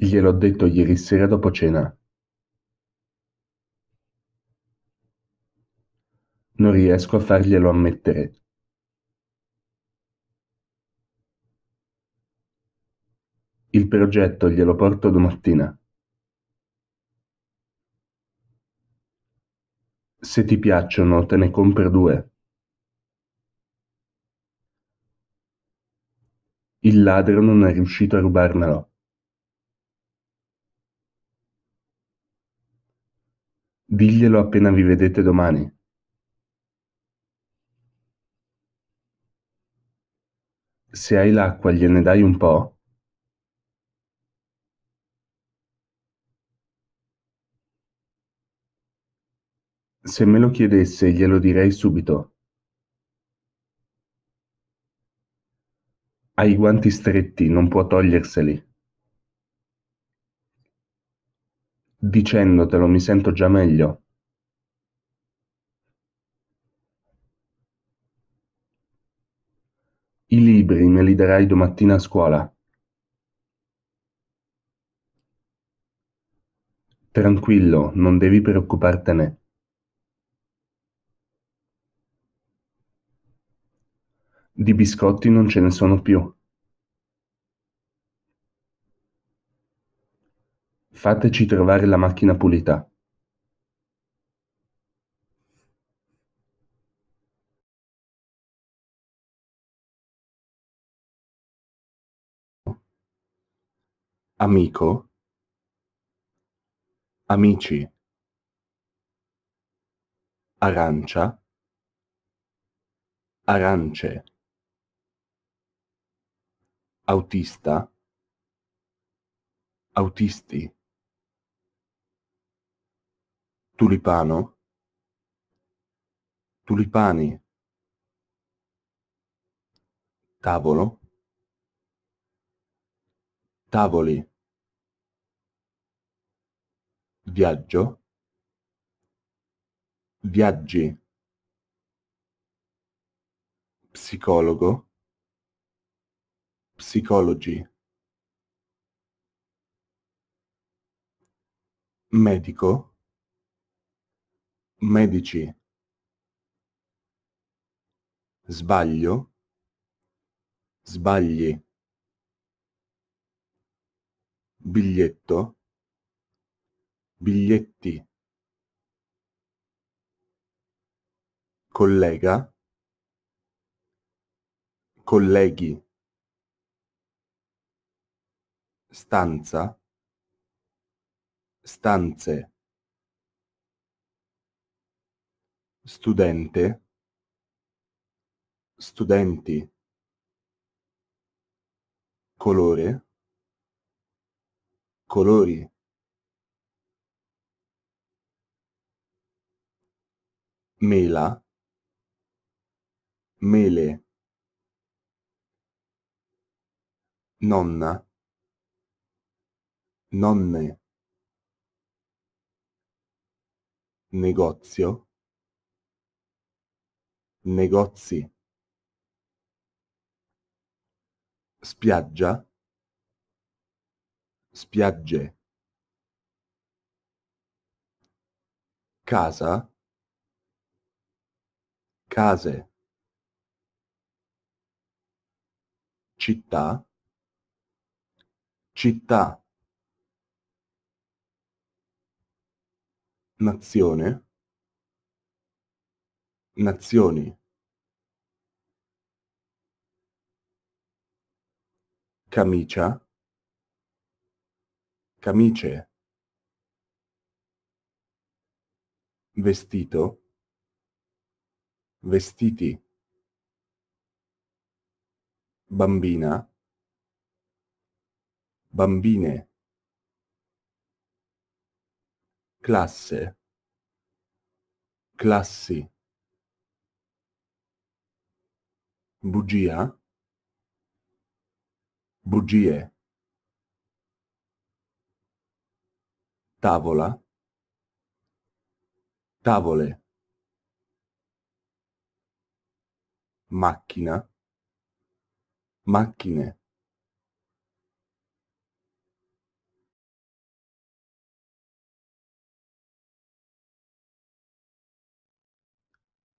Gliel'ho detto ieri sera dopo cena. Non riesco a farglielo ammettere. Il progetto glielo porto domattina. Se ti piacciono, te ne compro due. Il ladro non è riuscito a rubarmelo. Diglielo appena vi vedete domani. Se hai l'acqua gliene dai un po'? Se me lo chiedesse glielo direi subito. Hai i guanti stretti, non può toglierseli. Dicendotelo mi sento già meglio. I libri me li darai domattina a scuola. Tranquillo, non devi preoccupartene. Di biscotti non ce ne sono più. Fateci trovare la macchina pulita. Amico? Amici? Arancia? Arance? Autista? Autisti? Tulipano? Tulipani? Tavolo? Tavoli? Viaggio? Viaggi? Psicologo? Psicologi? Medico? medici sbaglio sbagli biglietto biglietti collega colleghi stanza stanze studente, studenti, colore, colori. Mela, mele, nonna, nonne, negozio, negozi spiaggia spiagge casa case città città nazione nazioni camicia camice vestito vestiti bambina bambine classe classi bugia bugie tavola tavole macchina macchine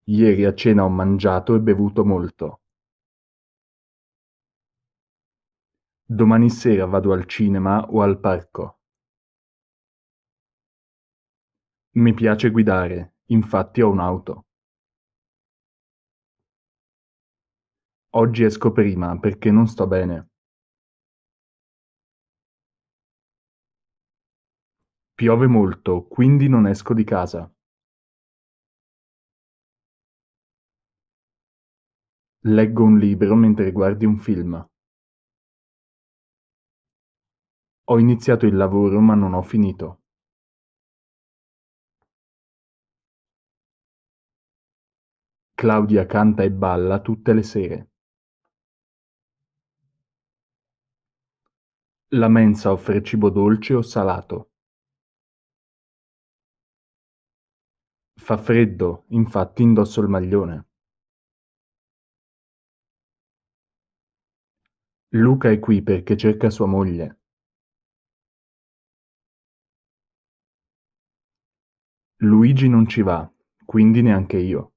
Ieri a cena ho mangiato e bevuto molto. Domani sera vado al cinema o al parco. Mi piace guidare, infatti ho un'auto. Oggi esco prima perché non sto bene. Piove molto, quindi non esco di casa. Leggo un libro mentre guardi un film. Ho iniziato il lavoro ma non ho finito. Claudia canta e balla tutte le sere. La mensa offre cibo dolce o salato. Fa freddo, infatti indosso il maglione. Luca è qui perché cerca sua moglie. Luigi non ci va, quindi neanche io.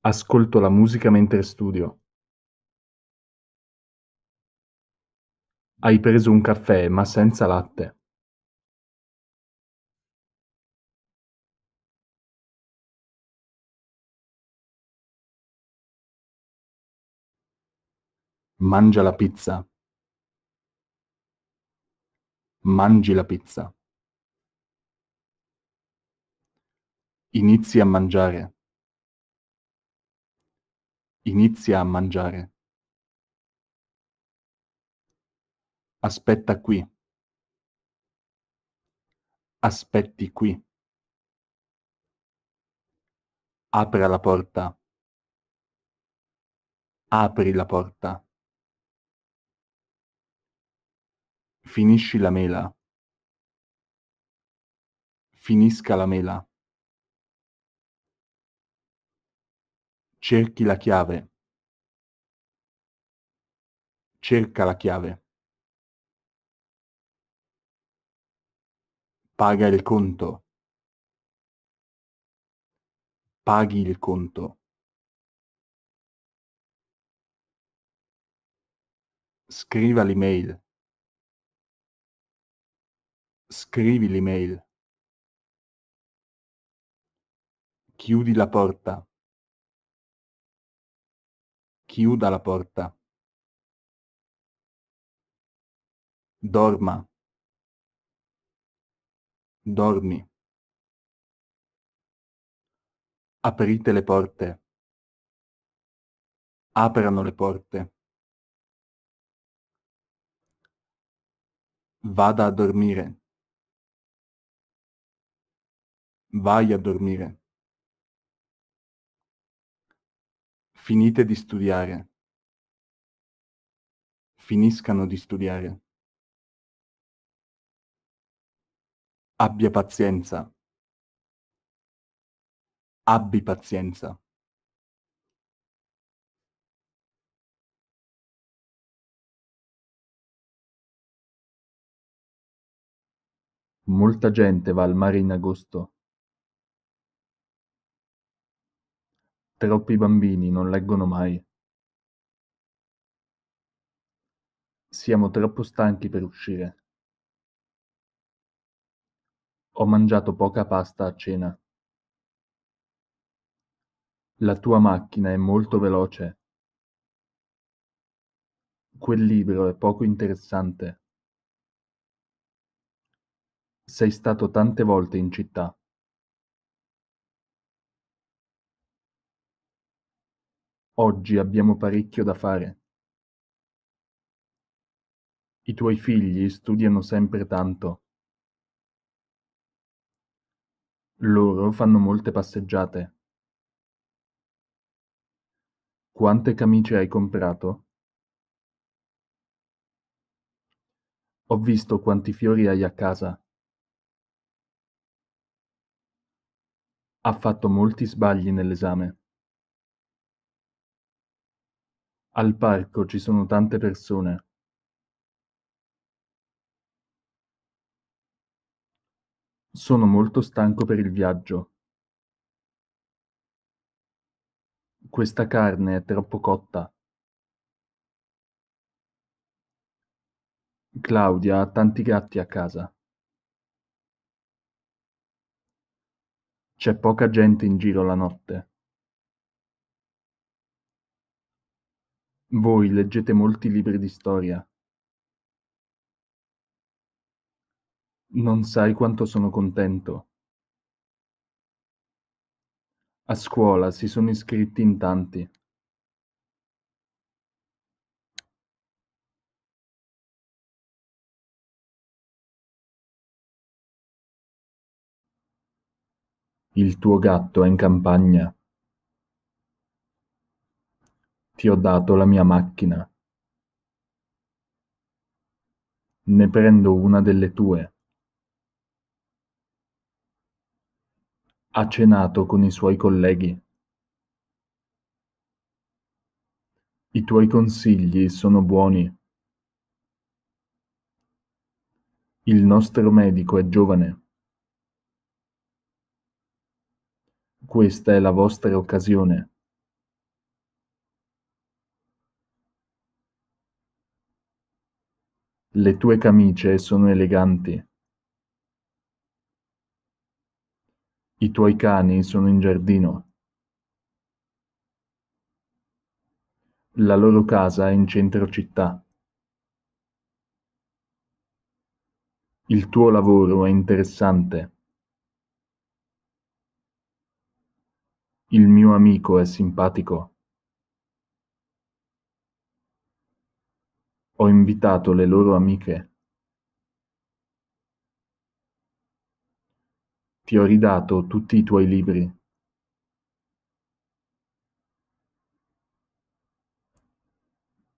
Ascolto la musica mentre studio. Hai preso un caffè ma senza latte. Mangia la pizza. Mangi la pizza. Inizi a mangiare. Inizia a mangiare. Aspetta qui. Aspetti qui. Apra la porta. Apri la porta. Finisci la mela. Finisca la mela. Cerchi la chiave. Cerca la chiave. Paga il conto. Paghi il conto. Scriva l'email. Scrivi l'email. Chiudi la porta. Chiuda la porta. Dorma. Dormi. Aprite le porte. Aprano le porte. Vada a dormire. vai a dormire. Finite di studiare. Finiscano di studiare. Abbia pazienza. Abbi pazienza. Molta gente va al mare in agosto. Troppi bambini non leggono mai. Siamo troppo stanchi per uscire. Ho mangiato poca pasta a cena. La tua macchina è molto veloce. Quel libro è poco interessante. Sei stato tante volte in città. Oggi abbiamo parecchio da fare. I tuoi figli studiano sempre tanto. Loro fanno molte passeggiate. Quante camicie hai comprato? Ho visto quanti fiori hai a casa. Ha fatto molti sbagli nell'esame. Al parco ci sono tante persone. Sono molto stanco per il viaggio. Questa carne è troppo cotta. Claudia ha tanti gatti a casa. C'è poca gente in giro la notte. Voi leggete molti libri di storia. Non sai quanto sono contento. A scuola si sono iscritti in tanti. Il tuo gatto è in campagna. Ti ho dato la mia macchina. Ne prendo una delle tue. Ha cenato con i suoi colleghi. I tuoi consigli sono buoni. Il nostro medico è giovane. Questa è la vostra occasione. Le tue camicie sono eleganti. I tuoi cani sono in giardino. La loro casa è in centro città. Il tuo lavoro è interessante. Il mio amico è simpatico. Ho invitato le loro amiche. Ti ho ridato tutti i tuoi libri.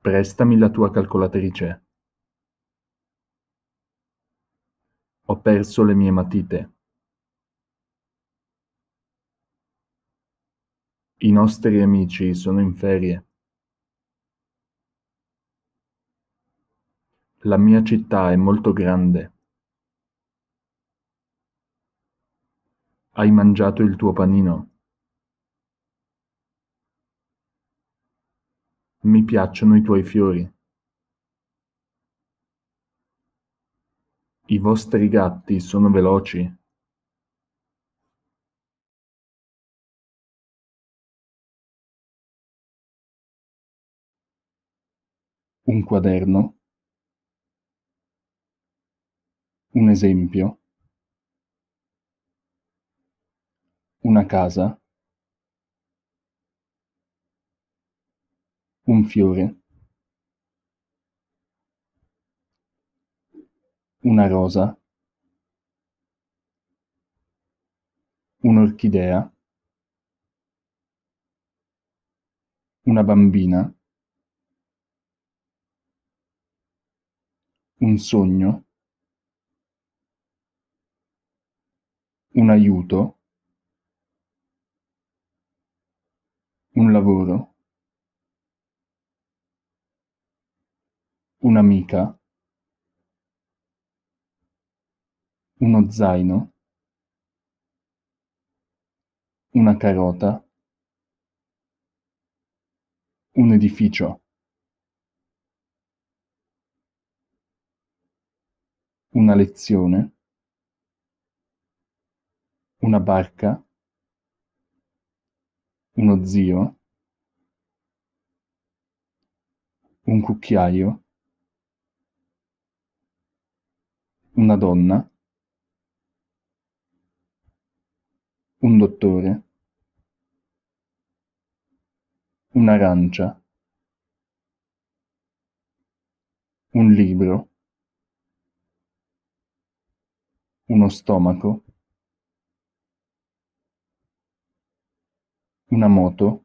Prestami la tua calcolatrice. Ho perso le mie matite. I nostri amici sono in ferie. La mia città è molto grande. Hai mangiato il tuo panino? Mi piacciono i tuoi fiori. I vostri gatti sono veloci. Un quaderno Un esempio: una casa, un fiore, una rosa, un'orchidea, una bambina, un sogno. un aiuto, un lavoro, un'amica, uno zaino, una carota, un edificio. Una lezione. Una barca? Uno zio? Un cucchiaio? Una donna? Un dottore? Un'arancia? Un libro? Uno stomaco? una moto,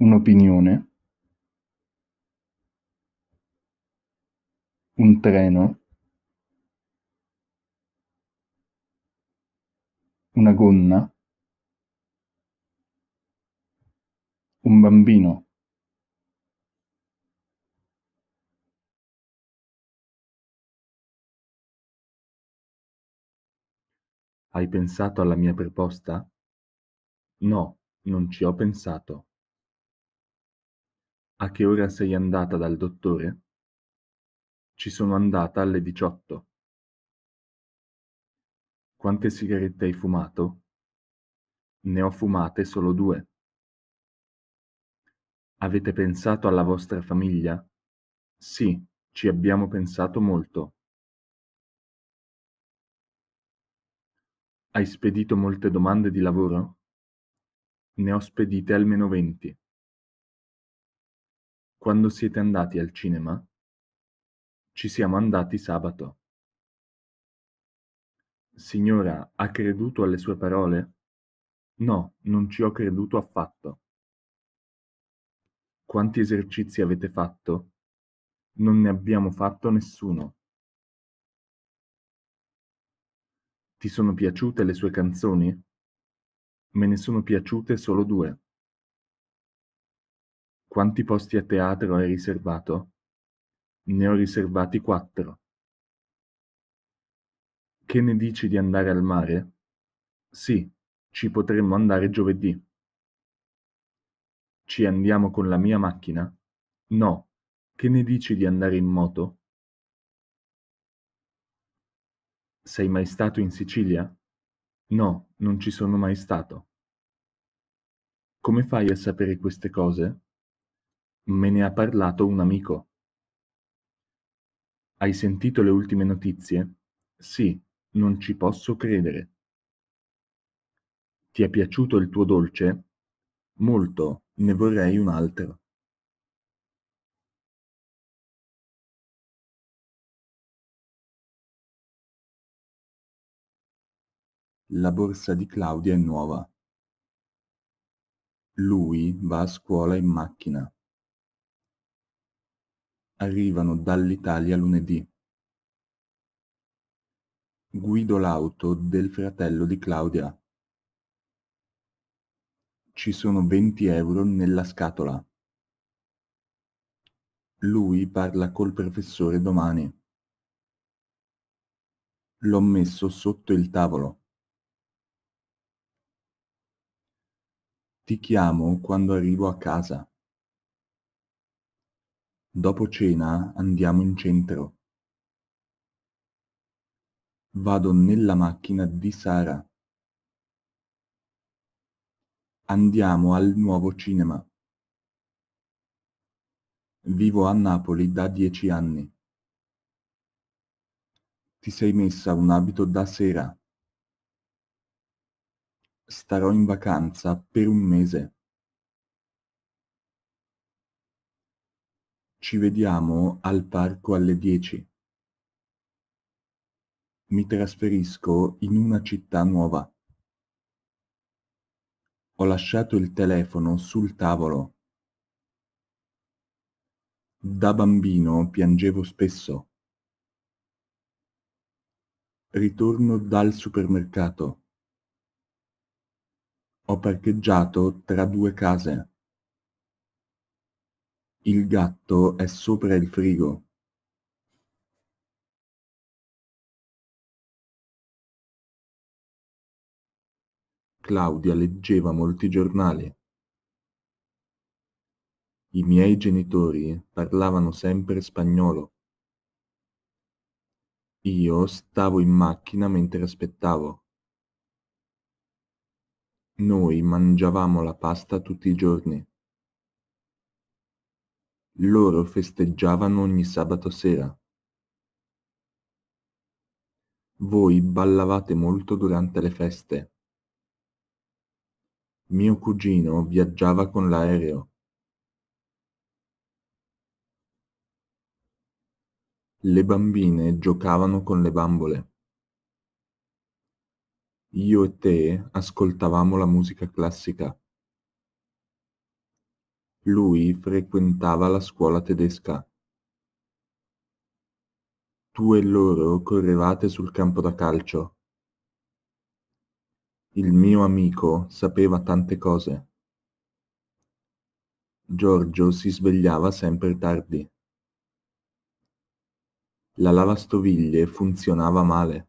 un'opinione, un treno, una gonna, un bambino. Hai pensato alla mia proposta? No, non ci ho pensato. A che ora sei andata dal dottore? Ci sono andata alle 18. Quante sigarette hai fumato? Ne ho fumate solo due. Avete pensato alla vostra famiglia? Sì, ci abbiamo pensato molto. Hai spedito molte domande di lavoro? Ne ho spedite almeno venti. Quando siete andati al cinema? Ci siamo andati sabato. Signora, ha creduto alle sue parole? No, non ci ho creduto affatto. Quanti esercizi avete fatto? Non ne abbiamo fatto nessuno. Ti sono piaciute le sue canzoni? Me ne sono piaciute solo due. Quanti posti a teatro hai riservato? Ne ho riservati quattro. Che ne dici di andare al mare? Sì, ci potremmo andare giovedì. Ci andiamo con la mia macchina? No. Che ne dici di andare in moto? Sei mai stato in Sicilia? No, non ci sono mai stato. Come fai a sapere queste cose? Me ne ha parlato un amico. Hai sentito le ultime notizie? Sì, non ci posso credere. Ti è piaciuto il tuo dolce? Molto, ne vorrei un altro. La borsa di Claudia è nuova. Lui va a scuola in macchina. Arrivano dall'Italia lunedì. Guido l'auto del fratello di Claudia. Ci sono 20 euro nella scatola. Lui parla col professore domani. L'ho messo sotto il tavolo. Ti chiamo quando arrivo a casa. Dopo cena andiamo in centro. Vado nella macchina di Sara. Andiamo al nuovo cinema. Vivo a Napoli da dieci anni. Ti sei messa un abito da sera. Starò in vacanza per un mese. Ci vediamo al parco alle 10. Mi trasferisco in una città nuova. Ho lasciato il telefono sul tavolo. Da bambino piangevo spesso. Ritorno dal supermercato. Ho parcheggiato tra due case. Il gatto è sopra il frigo. Claudia leggeva molti giornali. I miei genitori parlavano sempre spagnolo. Io stavo in macchina mentre aspettavo. Noi mangiavamo la pasta tutti i giorni. Loro festeggiavano ogni sabato sera. Voi ballavate molto durante le feste. Mio cugino viaggiava con l'aereo. Le bambine giocavano con le bambole. Io e te ascoltavamo la musica classica. Lui frequentava la scuola tedesca. Tu e loro correvate sul campo da calcio. Il mio amico sapeva tante cose. Giorgio si svegliava sempre tardi. La lavastoviglie funzionava male.